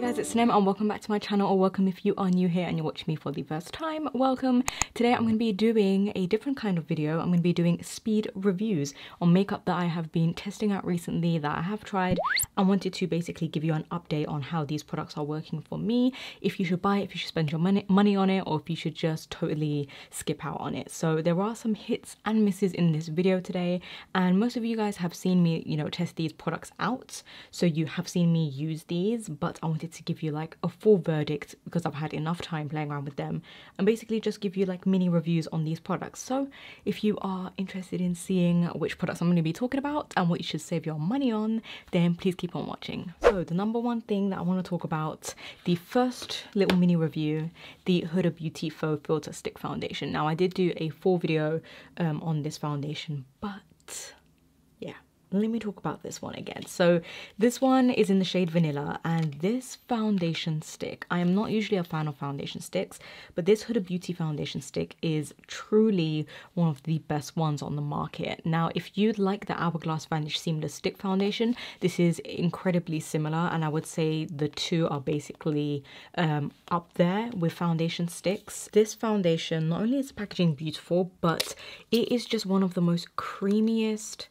Hey guys, it's Nim and welcome back to my channel or welcome if you are new here and you're watching me for the first time. Welcome! Today I'm going to be doing a different kind of video. I'm going to be doing speed reviews on makeup that I have been testing out recently that I have tried and wanted to basically give you an update on how these products are working for me, if you should buy it, if you should spend your money, money on it or if you should just totally skip out on it. So there are some hits and misses in this video today and most of you guys have seen me, you know, test these products out so you have seen me use these but I wanted to give you like a full verdict because I've had enough time playing around with them and basically just give you like mini reviews on these products. So if you are interested in seeing which products I'm going to be talking about and what you should save your money on, then please keep on watching. So the number one thing that I want to talk about, the first little mini review, the Huda Beauty Faux Filter Stick Foundation. Now I did do a full video um, on this foundation, but let me talk about this one again. So this one is in the shade Vanilla and this foundation stick, I am not usually a fan of foundation sticks, but this Huda Beauty foundation stick is truly one of the best ones on the market. Now, if you'd like the Hourglass Vanish Seamless Stick Foundation, this is incredibly similar and I would say the two are basically um, up there with foundation sticks. This foundation, not only is the packaging beautiful, but it is just one of the most creamiest,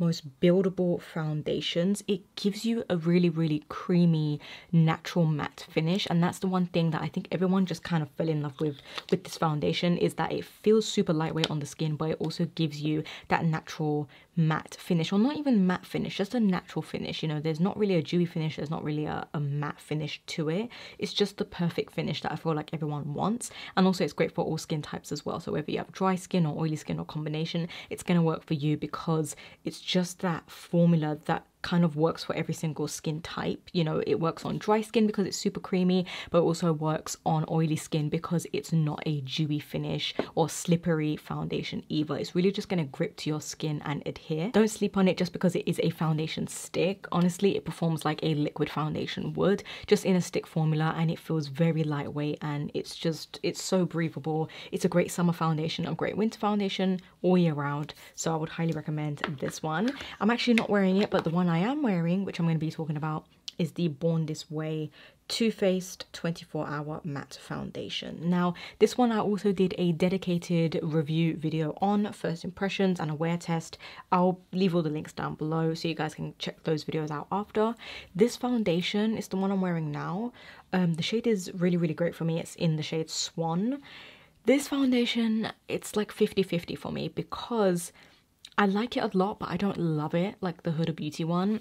most buildable foundations. It gives you a really, really creamy, natural matte finish. And that's the one thing that I think everyone just kind of fell in love with with this foundation is that it feels super lightweight on the skin, but it also gives you that natural matte finish, or not even matte finish, just a natural finish. You know, there's not really a dewy finish, there's not really a, a matte finish to it. It's just the perfect finish that I feel like everyone wants. And also it's great for all skin types as well. So whether you have dry skin or oily skin or combination, it's gonna work for you because it's just that formula that kind of works for every single skin type. You know, it works on dry skin because it's super creamy, but it also works on oily skin because it's not a dewy finish or slippery foundation either. It's really just gonna grip to your skin and adhere. Don't sleep on it just because it is a foundation stick. Honestly, it performs like a liquid foundation would, just in a stick formula and it feels very lightweight and it's just, it's so breathable. It's a great summer foundation, a great winter foundation all year round. So I would highly recommend this one. I'm actually not wearing it, but the one I am wearing, which I'm going to be talking about, is the Born This Way Too Faced 24 Hour Matte Foundation. Now, this one I also did a dedicated review video on, first impressions and a wear test. I'll leave all the links down below so you guys can check those videos out after. This foundation is the one I'm wearing now. Um, the shade is really, really great for me. It's in the shade Swan. This foundation, it's like 50-50 for me because I like it a lot, but I don't love it like the Huda Beauty one.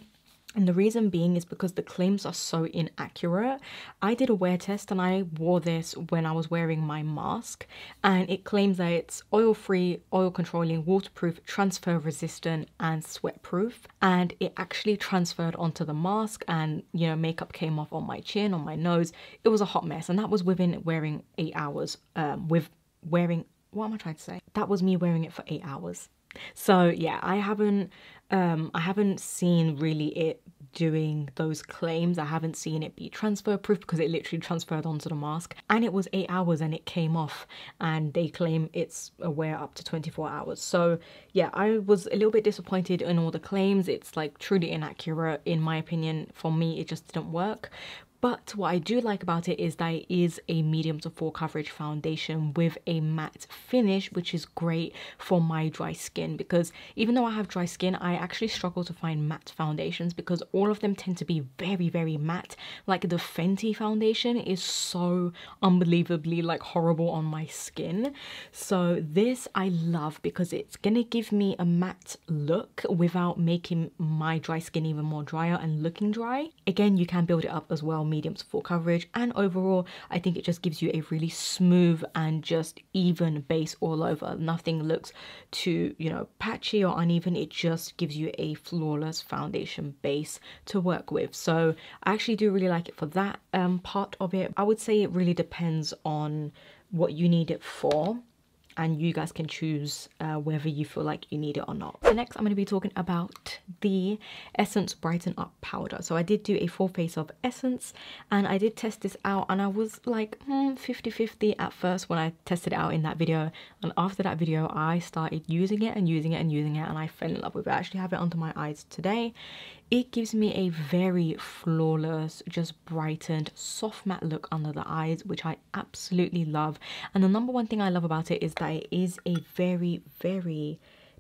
And the reason being is because the claims are so inaccurate. I did a wear test and I wore this when I was wearing my mask and it claims that it's oil-free, oil-controlling, waterproof, transfer resistant and sweat-proof. And it actually transferred onto the mask and, you know, makeup came off on my chin, on my nose. It was a hot mess and that was within wearing eight hours um, with wearing, what am I trying to say? That was me wearing it for eight hours. So yeah, I haven't um, I haven't seen really it doing those claims. I haven't seen it be transfer proof because it literally transferred onto the mask and it was eight hours and it came off and they claim it's a wear up to 24 hours. So yeah, I was a little bit disappointed in all the claims. It's like truly inaccurate in my opinion. For me, it just didn't work. But what I do like about it is that it is a medium to full coverage foundation with a matte finish, which is great for my dry skin because even though I have dry skin, I actually struggle to find matte foundations because all of them tend to be very, very matte. Like the Fenty foundation is so unbelievably like horrible on my skin. So this I love because it's gonna give me a matte look without making my dry skin even more drier and looking dry. Again, you can build it up as well medium to full coverage. And overall, I think it just gives you a really smooth and just even base all over. Nothing looks too, you know, patchy or uneven. It just gives you a flawless foundation base to work with. So I actually do really like it for that um, part of it. I would say it really depends on what you need it for and you guys can choose uh, whether you feel like you need it or not. So next I'm going to be talking about the Essence Brighten Up Powder. So I did do a full face of Essence and I did test this out and I was like 50-50 hmm, at first when I tested it out in that video and after that video I started using it and using it and using it and I fell in love with it. I actually have it under my eyes today. It gives me a very flawless, just brightened, soft matte look under the eyes, which I absolutely love. And the number one thing I love about it is that it is a very, very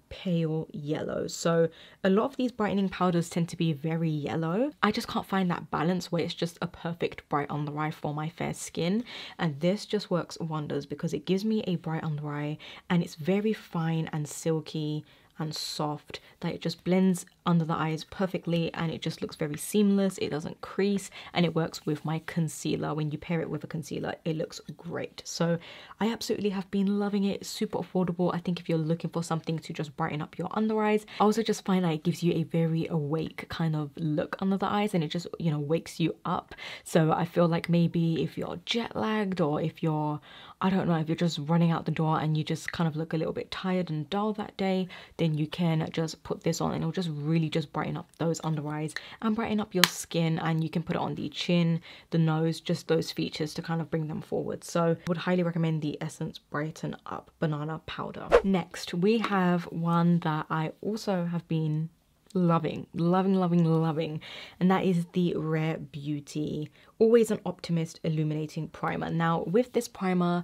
pale yellow. So a lot of these brightening powders tend to be very yellow. I just can't find that balance where it's just a perfect bright on the eye for my fair skin. And this just works wonders because it gives me a bright on the eye and it's very fine and silky and soft that it just blends under the eyes perfectly and it just looks very seamless. It doesn't crease and it works with my concealer. When you pair it with a concealer, it looks great. So I absolutely have been loving it. Super affordable. I think if you're looking for something to just brighten up your under eyes, I also just find that it gives you a very awake kind of look under the eyes and it just, you know, wakes you up. So I feel like maybe if you're jet lagged or if you're, I don't know, if you're just running out the door and you just kind of look a little bit tired and dull that day, then you can just put this on and it'll just really really just brighten up those under eyes and brighten up your skin and you can put it on the chin, the nose, just those features to kind of bring them forward. So I would highly recommend the Essence Brighten Up Banana Powder. Next, we have one that I also have been loving, loving, loving, loving, and that is the Rare Beauty Always an Optimist Illuminating Primer. Now, with this primer,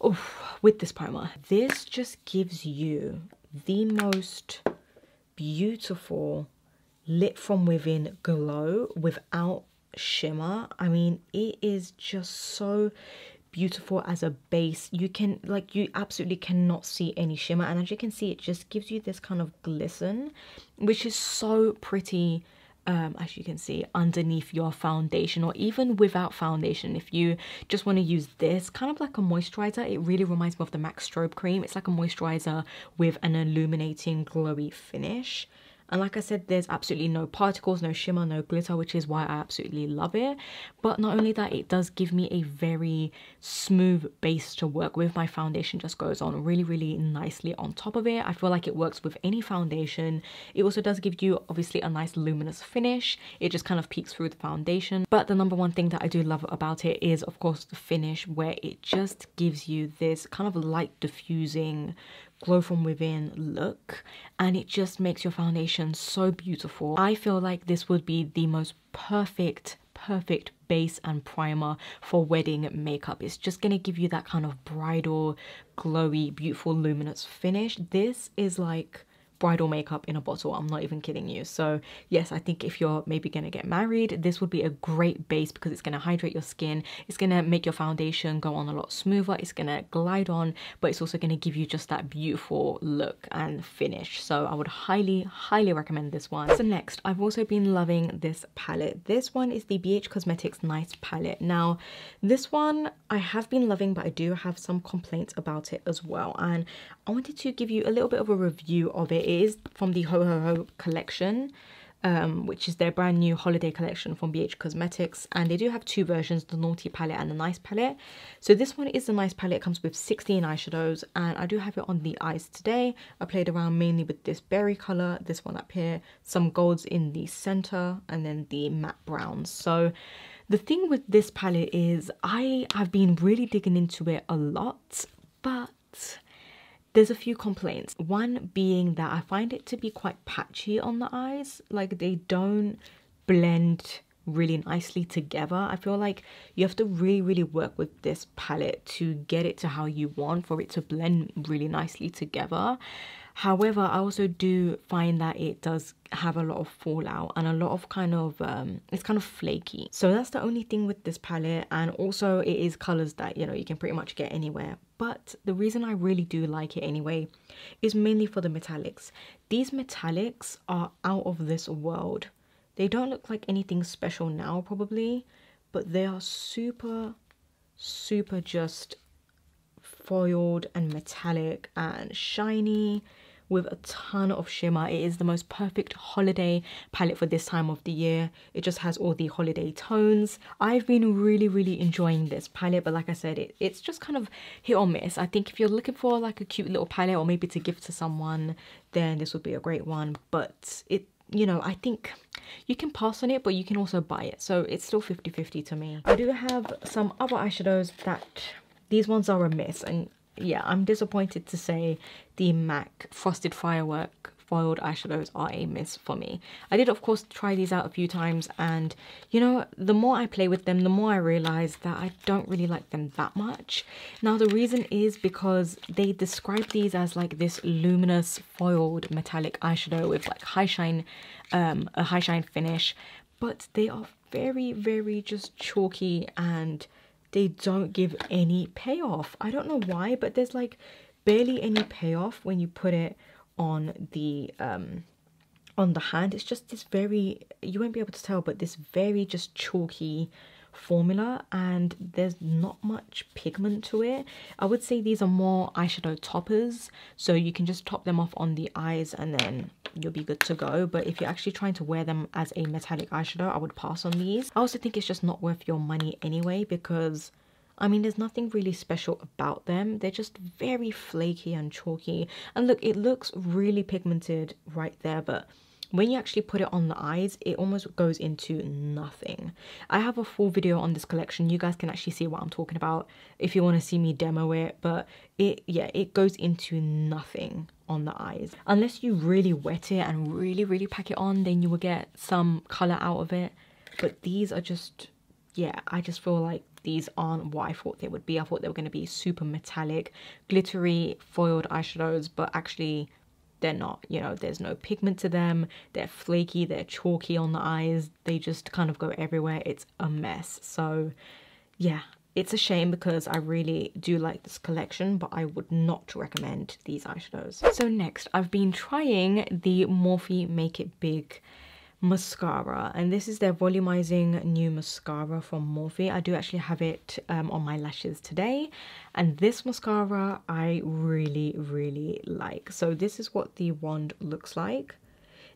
oh, with this primer, this just gives you the most beautiful lit from within glow without shimmer. I mean, it is just so beautiful as a base. You can, like, you absolutely cannot see any shimmer. And as you can see, it just gives you this kind of glisten, which is so pretty um, as you can see, underneath your foundation or even without foundation. If you just want to use this kind of like a moisturizer, it really reminds me of the MAC Strobe Cream. It's like a moisturizer with an illuminating glowy finish. And like I said, there's absolutely no particles, no shimmer, no glitter, which is why I absolutely love it. But not only that, it does give me a very smooth base to work with. My foundation just goes on really, really nicely on top of it. I feel like it works with any foundation. It also does give you obviously a nice luminous finish. It just kind of peeks through the foundation. But the number one thing that I do love about it is of course the finish where it just gives you this kind of light diffusing glow from within look and it just makes your foundation so beautiful. I feel like this would be the most perfect perfect base and primer for wedding makeup. It's just going to give you that kind of bridal, glowy, beautiful, luminous finish. This is like bridal makeup in a bottle. I'm not even kidding you. So yes, I think if you're maybe gonna get married, this would be a great base because it's gonna hydrate your skin. It's gonna make your foundation go on a lot smoother. It's gonna glide on, but it's also gonna give you just that beautiful look and finish. So I would highly, highly recommend this one. So next, I've also been loving this palette. This one is the BH Cosmetics Nice Palette. Now, this one I have been loving, but I do have some complaints about it as well. And I wanted to give you a little bit of a review of it is from the Ho Ho Ho collection, um, which is their brand new holiday collection from BH Cosmetics. And they do have two versions, the Naughty palette and the Nice palette. So this one is the Nice palette. It comes with 16 eyeshadows and I do have it on the eyes today. I played around mainly with this berry colour, this one up here, some golds in the centre and then the matte browns. So the thing with this palette is I have been really digging into it a lot, but there's a few complaints. One being that I find it to be quite patchy on the eyes, like they don't blend really nicely together. I feel like you have to really, really work with this palette to get it to how you want for it to blend really nicely together. However, I also do find that it does have a lot of fallout and a lot of kind of, um, it's kind of flaky. So that's the only thing with this palette. And also it is colors that, you know, you can pretty much get anywhere but the reason I really do like it anyway is mainly for the metallics. These metallics are out of this world. They don't look like anything special now probably, but they are super, super just foiled and metallic and shiny with a ton of shimmer. It is the most perfect holiday palette for this time of the year. It just has all the holiday tones. I've been really, really enjoying this palette, but like I said, it, it's just kind of hit or miss. I think if you're looking for like a cute little palette or maybe to give to someone, then this would be a great one. But it you know, I think you can pass on it, but you can also buy it. So it's still 50-50 to me. I do have some other eyeshadows that these ones are a miss and yeah, I'm disappointed to say the MAC Frosted Firework foiled eyeshadows are a miss for me. I did of course try these out a few times and you know the more I play with them the more I realize that I don't really like them that much. Now the reason is because they describe these as like this luminous foiled metallic eyeshadow with like high shine, um, a high shine finish but they are very very just chalky and they don't give any payoff. I don't know why, but there's like barely any payoff when you put it on the um on the hand. It's just this very you won't be able to tell, but this very just chalky formula and there's not much pigment to it. I would say these are more eyeshadow toppers, so you can just top them off on the eyes and then you'll be good to go. But if you're actually trying to wear them as a metallic eyeshadow, I would pass on these. I also think it's just not worth your money anyway because I mean, there's nothing really special about them. They're just very flaky and chalky. And look, it looks really pigmented right there, but when you actually put it on the eyes it almost goes into nothing i have a full video on this collection you guys can actually see what i'm talking about if you want to see me demo it but it yeah it goes into nothing on the eyes unless you really wet it and really really pack it on then you will get some color out of it but these are just yeah i just feel like these aren't what I thought they would be. I thought they were going to be super metallic, glittery, foiled eyeshadows, but actually they're not, you know, there's no pigment to them, they're flaky, they're chalky on the eyes, they just kind of go everywhere, it's a mess. So yeah, it's a shame because I really do like this collection, but I would not recommend these eyeshadows. So next, I've been trying the Morphe Make It Big mascara and this is their volumizing new mascara from morphe i do actually have it um, on my lashes today and this mascara i really really like so this is what the wand looks like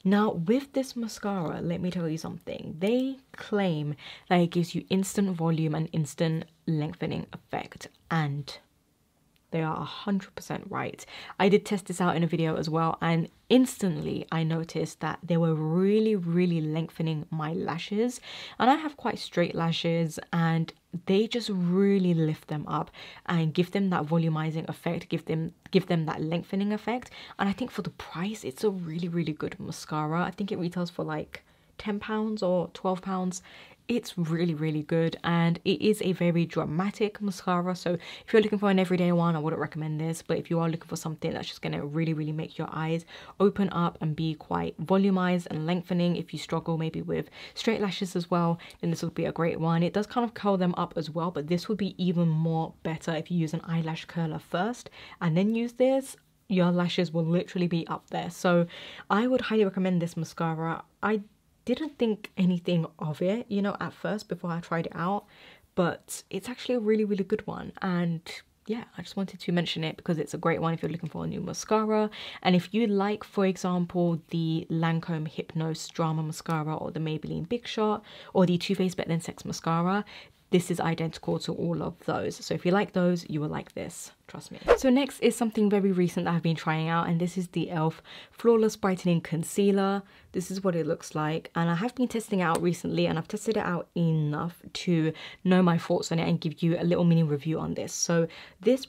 now with this mascara let me tell you something they claim that it gives you instant volume and instant lengthening effect and they are 100% right. I did test this out in a video as well and instantly I noticed that they were really, really lengthening my lashes. And I have quite straight lashes and they just really lift them up and give them that volumizing effect, give them give them that lengthening effect. And I think for the price, it's a really, really good mascara. I think it retails for like 10 pounds or 12 pounds it's really, really good and it is a very dramatic mascara. So if you're looking for an everyday one, I wouldn't recommend this. But if you are looking for something that's just going to really, really make your eyes open up and be quite volumized and lengthening, if you struggle maybe with straight lashes as well, then this would be a great one. It does kind of curl them up as well, but this would be even more better if you use an eyelash curler first and then use this your lashes will literally be up there so i would highly recommend this mascara i didn't think anything of it, you know, at first before I tried it out, but it's actually a really, really good one. And yeah, I just wanted to mention it because it's a great one if you're looking for a new mascara. And if you like, for example, the Lancome Hypnose Drama Mascara or the Maybelline Big Shot or the Too Faced Better Than Sex Mascara, this is identical to all of those. So if you like those, you will like this, trust me. So next is something very recent that I've been trying out and this is the e.l.f. Flawless Brightening Concealer. This is what it looks like and I have been testing it out recently and I've tested it out enough to know my thoughts on it and give you a little mini review on this. So this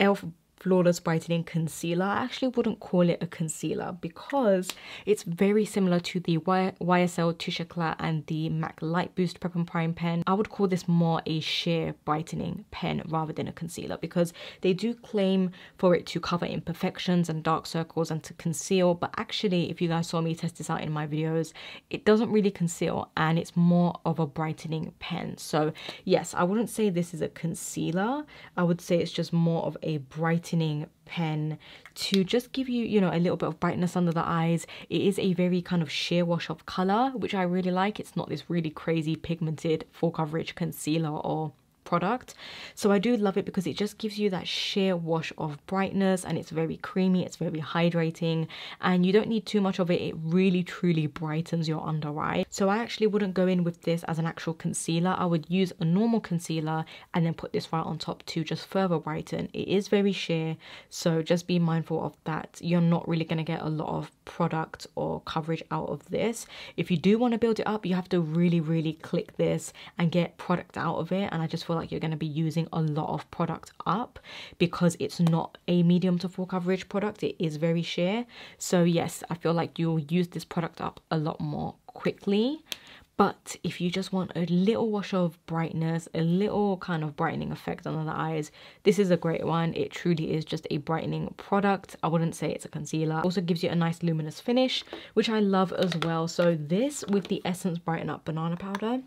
e.l.f. Flawless Brightening Concealer. I actually wouldn't call it a concealer because it's very similar to the y YSL Touche Eclat and the MAC Light Boost Prep and Prime Pen. I would call this more a sheer brightening pen rather than a concealer because they do claim for it to cover imperfections and dark circles and to conceal. But actually, if you guys saw me test this out in my videos, it doesn't really conceal and it's more of a brightening pen. So yes, I wouldn't say this is a concealer. I would say it's just more of a brightening brightening pen to just give you, you know, a little bit of brightness under the eyes. It is a very kind of sheer wash of color, which I really like. It's not this really crazy pigmented full coverage concealer or product so i do love it because it just gives you that sheer wash of brightness and it's very creamy it's very hydrating and you don't need too much of it it really truly brightens your under eye so i actually wouldn't go in with this as an actual concealer i would use a normal concealer and then put this right on top to just further brighten it is very sheer so just be mindful of that you're not really going to get a lot of product or coverage out of this if you do want to build it up you have to really really click this and get product out of it and i just feel like you're going to be using a lot of product up because it's not a medium to full coverage product. It is very sheer. So yes, I feel like you'll use this product up a lot more quickly. But if you just want a little wash of brightness, a little kind of brightening effect under the eyes, this is a great one. It truly is just a brightening product. I wouldn't say it's a concealer. also gives you a nice luminous finish, which I love as well. So this with the Essence Brighten Up Banana Powder,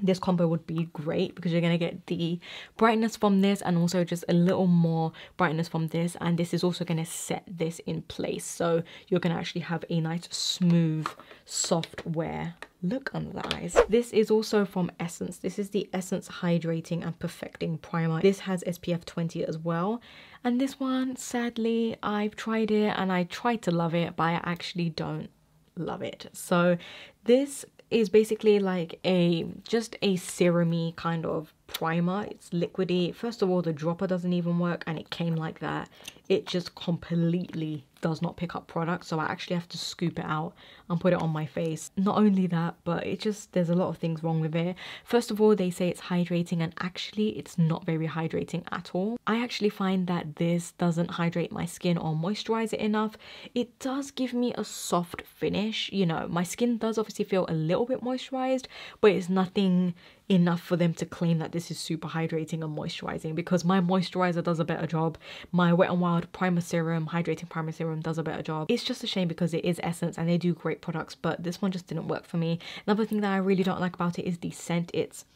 this combo would be great because you're going to get the brightness from this and also just a little more brightness from this and this is also going to set this in place so you're going to actually have a nice smooth soft wear look under the eyes. This is also from Essence. This is the Essence Hydrating and Perfecting Primer. This has SPF 20 as well. And this one, sadly, I've tried it and I tried to love it, but I actually don't love it. So this is basically like a just a serumy kind of primer it's liquidy first of all the dropper doesn't even work and it came like that it just completely does not pick up product so I actually have to scoop it out and put it on my face. Not only that but it just there's a lot of things wrong with it. First of all they say it's hydrating and actually it's not very hydrating at all. I actually find that this doesn't hydrate my skin or moisturize it enough. It does give me a soft finish you know my skin does obviously feel a little bit moisturized but it's nothing enough for them to claim that this is super hydrating and moisturizing because my moisturizer does a better job my wet and wild primer serum hydrating primer serum does a better job it's just a shame because it is essence and they do great products but this one just didn't work for me another thing that i really don't like about it is the scent it's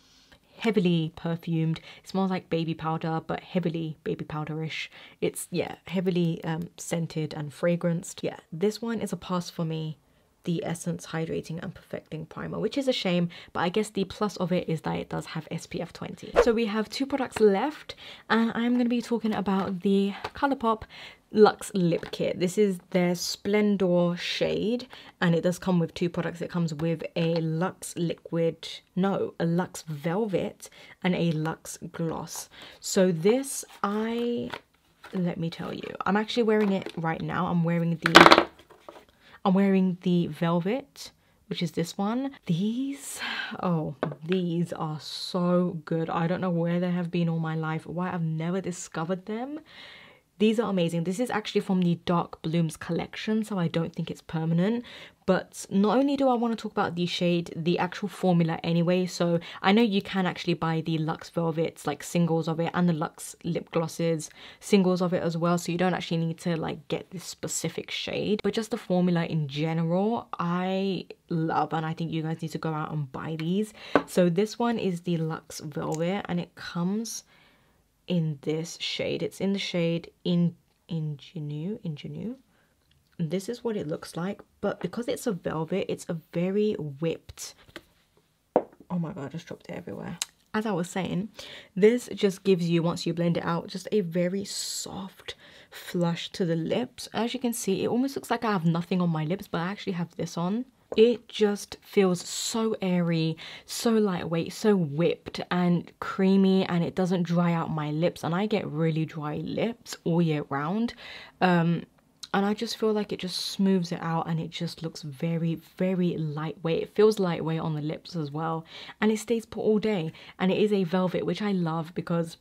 heavily perfumed it smells like baby powder but heavily baby powderish it's yeah heavily um, scented and fragranced yeah this one is a pass for me the Essence Hydrating and Perfecting Primer, which is a shame, but I guess the plus of it is that it does have SPF 20. So we have two products left, and I'm going to be talking about the Colourpop Luxe Lip Kit. This is their Splendor shade and it does come with two products. It comes with a Luxe Liquid, no, a Luxe Velvet and a Luxe Gloss. So this I, let me tell you, I'm actually wearing it right now. I'm wearing the I'm wearing the Velvet, which is this one. These, oh, these are so good. I don't know where they have been all my life, why I've never discovered them. These are amazing. This is actually from the Dark Blooms collection, so I don't think it's permanent. But not only do I want to talk about the shade, the actual formula anyway, so I know you can actually buy the Luxe Velvets, like singles of it, and the Luxe lip glosses, singles of it as well, so you don't actually need to like get this specific shade. But just the formula in general, I love, and I think you guys need to go out and buy these. So this one is the Luxe Velvet, and it comes in this shade. It's in the shade in Ingenue, Ingenue. This is what it looks like, but because it's a velvet, it's a very whipped. Oh my god, I just dropped it everywhere. As I was saying, this just gives you, once you blend it out, just a very soft flush to the lips. As you can see, it almost looks like I have nothing on my lips, but I actually have this on it just feels so airy so lightweight so whipped and creamy and it doesn't dry out my lips and i get really dry lips all year round um, and I just feel like it just smooths it out and it just looks very very lightweight it feels lightweight on the lips as well and it stays put all day and it is a velvet which I love because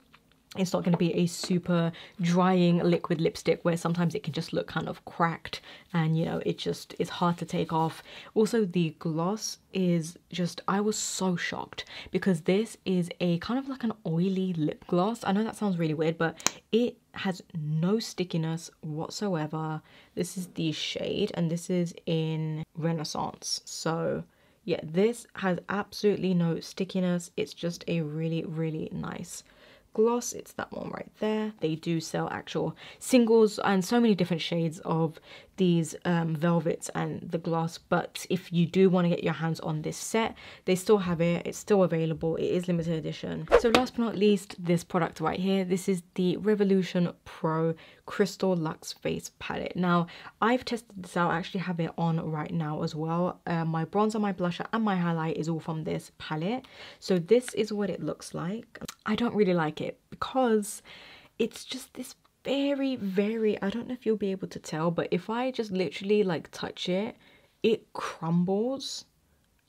it's not going to be a super drying liquid lipstick where sometimes it can just look kind of cracked and you know it just is hard to take off also the gloss is just i was so shocked because this is a kind of like an oily lip gloss i know that sounds really weird but it has no stickiness whatsoever this is the shade and this is in renaissance so yeah this has absolutely no stickiness it's just a really really nice gloss. It's that one right there. They do sell actual singles and so many different shades of these um, velvets and the gloss. But if you do want to get your hands on this set, they still have it. It's still available. It is limited edition. So last but not least, this product right here. This is the Revolution Pro Crystal Luxe Face Palette. Now, I've tested this out. I actually have it on right now as well. Uh, my bronzer, my blusher and my highlight is all from this palette. So this is what it looks like. I don't really like it because it's just this very, very, I don't know if you'll be able to tell, but if I just literally like touch it, it crumbles.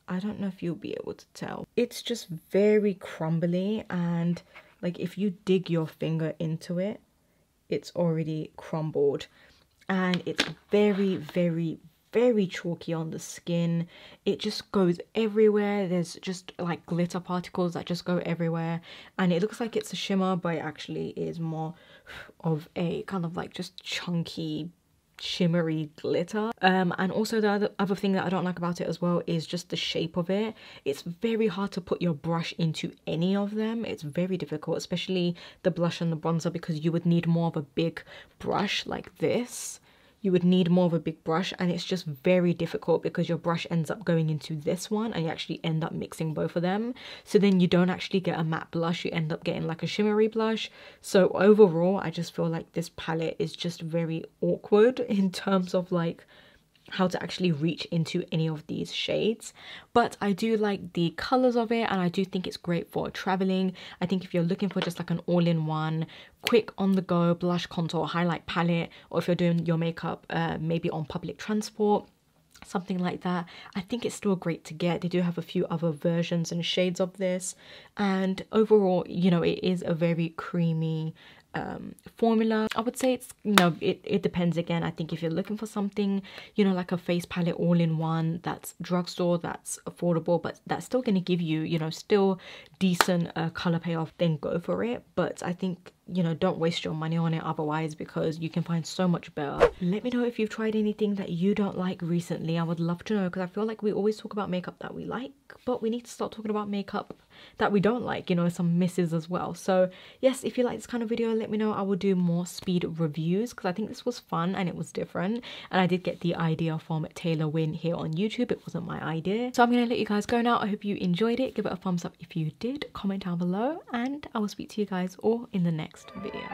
I don't know if you'll be able to tell. It's just very crumbly and like if you dig your finger into it, it's already crumbled and it's very, very, very chalky on the skin. It just goes everywhere. There's just like glitter particles that just go everywhere. And it looks like it's a shimmer, but it actually is more of a kind of like just chunky shimmery glitter um and also the other, other thing that i don't like about it as well is just the shape of it it's very hard to put your brush into any of them it's very difficult especially the blush and the bronzer because you would need more of a big brush like this you would need more of a big brush and it's just very difficult because your brush ends up going into this one and you actually end up mixing both of them. So then you don't actually get a matte blush, you end up getting like a shimmery blush. So overall, I just feel like this palette is just very awkward in terms of like how to actually reach into any of these shades but I do like the colors of it and I do think it's great for traveling I think if you're looking for just like an all-in-one quick on the go blush contour highlight palette or if you're doing your makeup uh, maybe on public transport something like that I think it's still great to get they do have a few other versions and shades of this and overall you know it is a very creamy um, formula. I would say it's, you know, it, it depends again. I think if you're looking for something, you know, like a face palette all-in-one that's drugstore, that's affordable, but that's still going to give you, you know, still decent uh, color payoff, then go for it. But I think you know don't waste your money on it otherwise because you can find so much better let me know if you've tried anything that you don't like recently i would love to know because i feel like we always talk about makeup that we like but we need to start talking about makeup that we don't like, you know, some misses as well. So yes, if you like this kind of video, let me know. I will do more speed reviews because I think this was fun and it was different. And I did get the idea from Taylor Wynn here on YouTube. It wasn't my idea. So I'm going to let you guys go now. I hope you enjoyed it. Give it a thumbs up if you did. Comment down below and I will speak to you guys all in the next video.